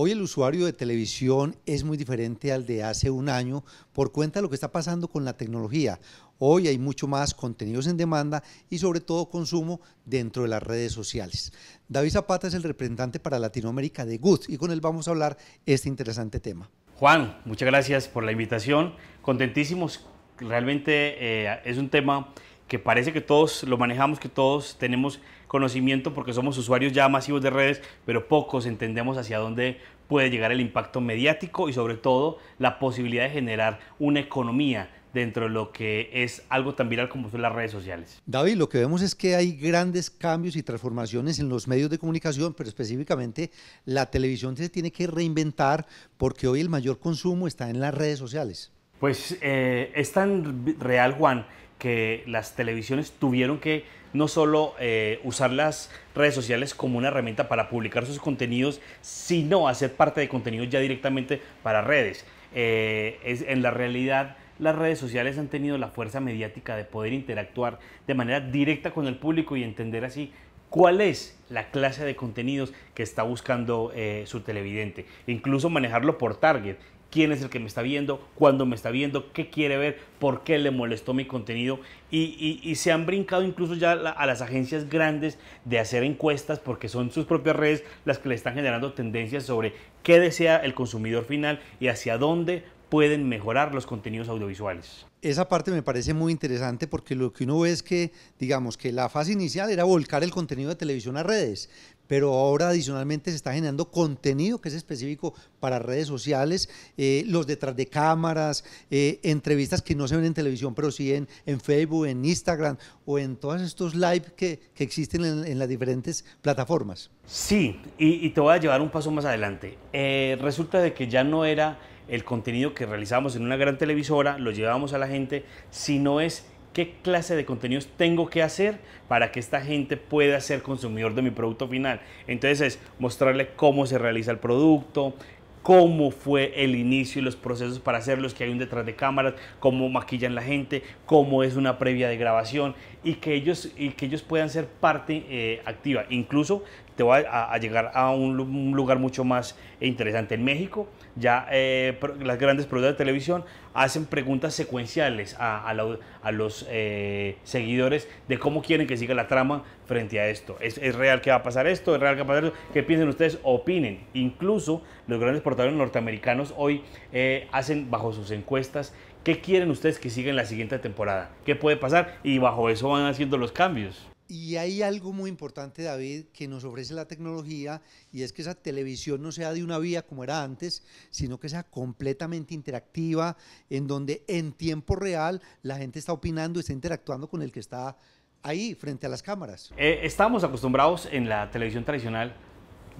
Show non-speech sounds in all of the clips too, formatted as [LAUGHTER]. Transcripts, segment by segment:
Hoy el usuario de televisión es muy diferente al de hace un año por cuenta de lo que está pasando con la tecnología. Hoy hay mucho más contenidos en demanda y sobre todo consumo dentro de las redes sociales. David Zapata es el representante para Latinoamérica de Good y con él vamos a hablar este interesante tema. Juan, muchas gracias por la invitación. Contentísimos. Realmente eh, es un tema que parece que todos lo manejamos, que todos tenemos conocimiento porque somos usuarios ya masivos de redes, pero pocos entendemos hacia dónde puede llegar el impacto mediático y sobre todo la posibilidad de generar una economía dentro de lo que es algo tan viral como son las redes sociales. David, lo que vemos es que hay grandes cambios y transformaciones en los medios de comunicación, pero específicamente la televisión se tiene que reinventar porque hoy el mayor consumo está en las redes sociales. Pues eh, es tan real, Juan, que las televisiones tuvieron que no solo eh, usar las redes sociales como una herramienta para publicar sus contenidos, sino hacer parte de contenidos ya directamente para redes. Eh, es, en la realidad, las redes sociales han tenido la fuerza mediática de poder interactuar de manera directa con el público y entender así cuál es la clase de contenidos que está buscando eh, su televidente. Incluso manejarlo por target quién es el que me está viendo, cuándo me está viendo, qué quiere ver, por qué le molestó mi contenido. Y, se han brincado incluso ya a las agencias grandes de hacer encuestas porque son sus propias redes las que le están generando tendencias sobre qué desea el consumidor final y hacia dónde pueden mejorar los contenidos audiovisuales. Esa parte me parece muy interesante porque lo que uno ve es que, digamos, que la fase inicial era volcar el contenido de televisión a redes, pero ahora adicionalmente se está generando contenido que es específico para redes sociales, eh, los detrás de cámaras, eh, entrevistas que no se ven en televisión, pero sí en, Facebook, en Instagram o en todos estos live que, existen en, las diferentes plataformas. Sí, y, te voy a llevar un paso más adelante. Eh, resulta de que ya no era el contenido que realizábamos en una gran televisora, lo llevábamos a la gente, sino es qué clase de contenidos tengo que hacer para que esta gente pueda ser consumidor de mi producto final. Entonces es mostrarle cómo se realiza el producto, cómo fue el inicio y los procesos para hacerlos, que hay un detrás de cámaras, cómo maquillan la gente, cómo es una previa de grabación y que ellos, y que ellos puedan ser parte eh, activa. Incluso te va a, llegar a un, lugar mucho más interesante. En México ya eh, las grandes productoras de televisión hacen preguntas secuenciales a, los eh, seguidores de cómo quieren que siga la trama frente a esto. ¿Es, real que va a pasar esto? ¿Es real que va a pasar esto? ¿Qué piensan ustedes? Opinen. Incluso los grandes portales norteamericanos hoy hacen bajo sus encuestas ¿Qué quieren ustedes que siga en la siguiente temporada? ¿Qué puede pasar? Y bajo eso van haciendo los cambios. Y hay algo muy importante, David, que nos ofrece la tecnología y es que esa televisión no sea de una vía como era antes, sino que sea completamente interactiva, en donde en tiempo real la gente está opinando, está interactuando con el que está ahí frente a las cámaras. Eh, estamos acostumbrados en la televisión tradicional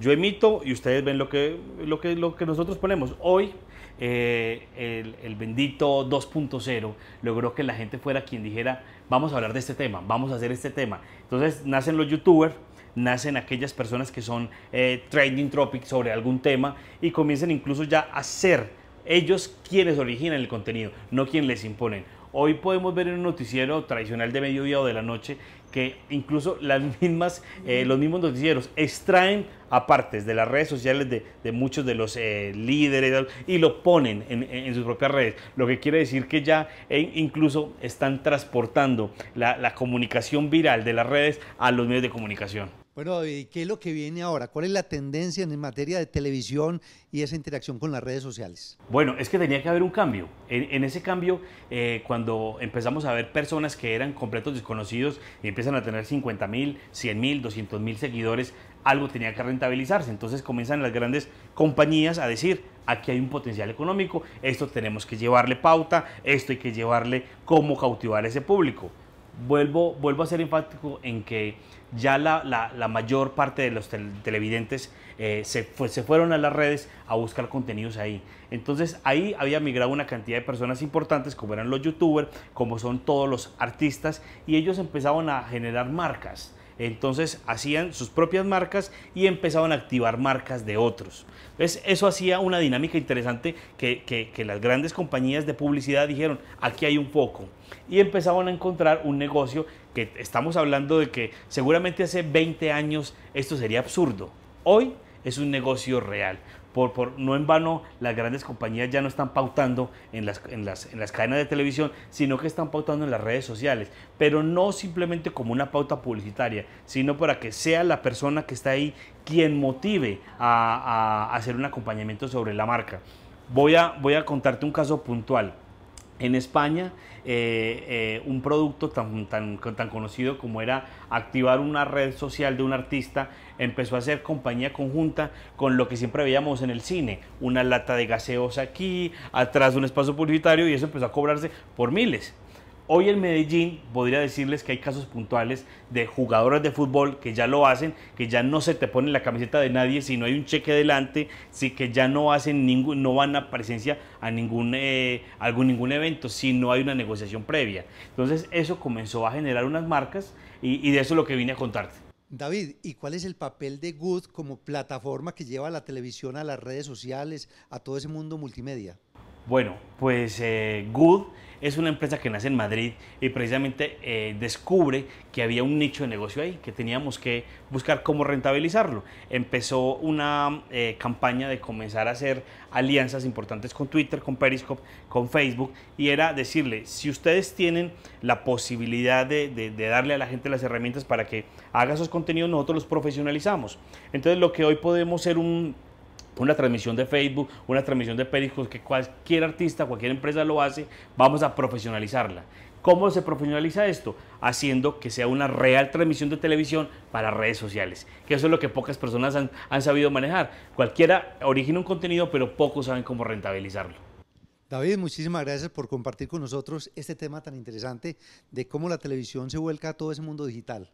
yo emito y ustedes ven lo que, lo que, lo que nosotros ponemos. Hoy eh, el, bendito 2.0 logró que la gente fuera quien dijera, vamos a hablar de este tema, vamos a hacer este tema. Entonces nacen los youtubers, nacen aquellas personas que son eh, trading tropics sobre algún tema y comienzan incluso ya a ser ellos quienes originan el contenido, no quien les imponen. Hoy podemos ver en un noticiero tradicional de mediodía o de la noche que incluso las [LAUGHS] mismas, eh, los mismos noticieros extraen apartes de las redes sociales de, muchos de los eh, líderes y lo ponen en, sus propias redes, lo que quiere decir que ya eh, incluso están transportando la comunicación viral de las redes a los medios de comunicación. Bueno, David, qué es lo que viene ahora? ¿Cuál es la tendencia en materia de televisión y esa interacción con las redes sociales? Bueno, es que tenía que haber un cambio. En, ese cambio, eh, cuando empezamos a ver personas que eran completos desconocidos y empiezan a tener 50 mil, 100 mil, 200 mil seguidores, algo tenía que rentabilizarse. Entonces comienzan las grandes compañías a decir, aquí hay un potencial económico, esto tenemos que llevarle pauta, esto hay que llevarle cómo cautivar a ese público. Vuelvo, vuelvo a ser enfático en que ya la, la, mayor parte de los televidentes eh, se, se fueron a las redes a buscar contenidos ahí. Entonces ahí había migrado una cantidad de personas importantes, como eran los youtubers, como son todos los artistas, y ellos empezaban a generar marcas. Entonces hacían sus propias marcas y empezaban a activar marcas de otros. Entonces eso hacía una dinámica interesante que, las grandes compañías de publicidad dijeron, aquí hay un foco. Y empezaban a encontrar un negocio que estamos hablando de que seguramente hace 20 años esto sería absurdo. Hoy es un negocio real. Por, no en vano, las grandes compañías ya no están pautando en las, en, cadenas de televisión, sino que están pautando en las redes sociales. Pero no simplemente como una pauta publicitaria, sino para que sea la persona que está ahí quien motive a, hacer un acompañamiento sobre la marca. Voy voy a contarte un caso puntual en España eh, eh, un producto tan, tan, conocido como era activar una red social de un artista, empezó a hacer compañía conjunta con lo que siempre veíamos en el cine, una lata de gaseosa aquí, atrás de un espacio publicitario y eso empezó a cobrarse por miles. Hoy en Medellín podría decirles que hay casos puntuales de jugadoras de fútbol que ya lo hacen, que ya no se te pone la camiseta de nadie si no hay un cheque adelante, si que ya no hacen ningún, no van a presencia a ningún, eh, algún, ningún evento si no hay una negociación previa. Entonces eso comenzó a generar unas marcas y, y de eso es lo que vine a contarte. David, ¿y cuál es el papel de Good como plataforma que lleva a la televisión a las redes sociales, a todo ese mundo multimedia? Bueno, pues eh, Good es una empresa que nace en Madrid y precisamente eh, descubre que había un nicho de negocio ahí, que teníamos que buscar cómo rentabilizarlo. Empezó una eh, campaña de comenzar a hacer alianzas importantes con Twitter, con Periscope, con Facebook, y era decirle, si ustedes tienen la posibilidad de, darle a la gente las herramientas para que haga sus contenidos, nosotros los profesionalizamos. Entonces lo que hoy podemos ser un una transmisión de Facebook, una transmisión de Periscope, que cualquier artista, cualquier empresa lo hace, vamos a profesionalizarla. ¿Cómo se profesionaliza esto? Haciendo que sea una real transmisión de televisión para redes sociales, que eso es lo que pocas personas han, han sabido manejar. Cualquiera origina un contenido, pero pocos saben cómo rentabilizarlo. David, muchísimas gracias por compartir con nosotros este tema tan interesante de cómo la televisión se vuelca a todo ese mundo digital.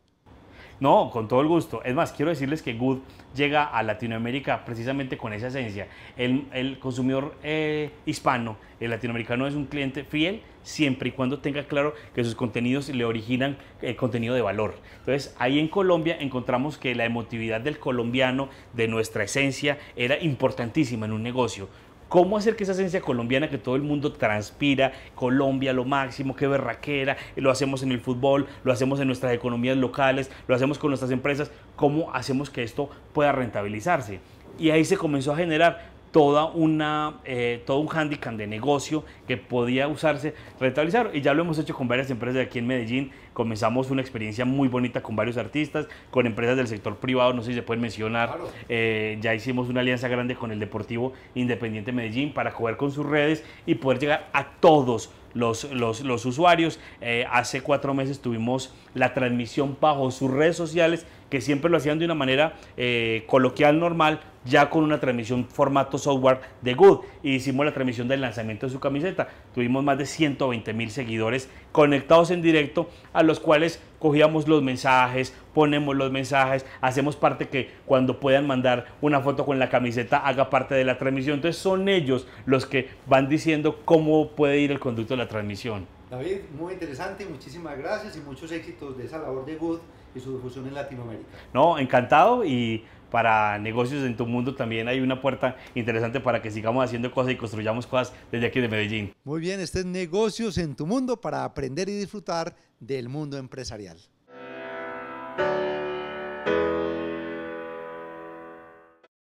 No, con todo el gusto. Es más, quiero decirles que Good llega a Latinoamérica precisamente con esa esencia. El, consumidor eh, hispano, el latinoamericano es un cliente fiel siempre y cuando tenga claro que sus contenidos le originan eh, contenido de valor. Entonces, ahí en Colombia encontramos que la emotividad del colombiano, de nuestra esencia, era importantísima en un negocio ¿Cómo hacer que esa esencia colombiana que todo el mundo transpira, Colombia lo máximo, qué berraquera, lo hacemos en el fútbol, lo hacemos en nuestras economías locales, lo hacemos con nuestras empresas, cómo hacemos que esto pueda rentabilizarse? Y ahí se comenzó a generar una, eh, todo un handicap de negocio que podía usarse, rentabilizar. Y ya lo hemos hecho con varias empresas de aquí en Medellín. Comenzamos una experiencia muy bonita con varios artistas, con empresas del sector privado, no sé si se pueden mencionar. Eh, ya hicimos una alianza grande con el Deportivo Independiente Medellín para jugar con sus redes y poder llegar a todos los, los, usuarios. Eh, hace cuatro meses tuvimos la transmisión bajo sus redes sociales que siempre lo hacían de una manera eh, coloquial normal, ya con una transmisión formato software de Good. Y hicimos la transmisión del lanzamiento de su camiseta. Tuvimos más de 120 mil seguidores conectados en directo, a los cuales cogíamos los mensajes, ponemos los mensajes, hacemos parte que cuando puedan mandar una foto con la camiseta haga parte de la transmisión. Entonces son ellos los que van diciendo cómo puede ir el conducto de la transmisión. David, muy interesante, muchísimas gracias y muchos éxitos de esa labor de Good y su difusión en Latinoamérica. No, encantado y para negocios en tu mundo también hay una puerta interesante para que sigamos haciendo cosas y construyamos cosas desde aquí de Medellín. Muy bien, este es Negocios en tu mundo para aprender y disfrutar del mundo empresarial.